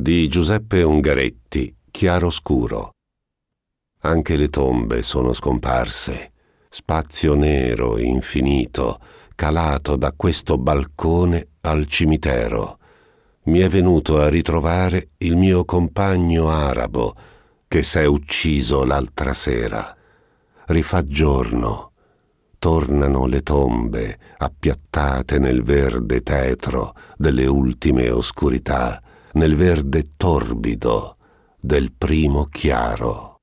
di Giuseppe Ungaretti, Chiaroscuro. Anche le tombe sono scomparse, spazio nero infinito, calato da questo balcone al cimitero. Mi è venuto a ritrovare il mio compagno arabo che s'è ucciso l'altra sera. Rifà giorno, tornano le tombe appiattate nel verde tetro delle ultime oscurità nel verde torbido del primo chiaro.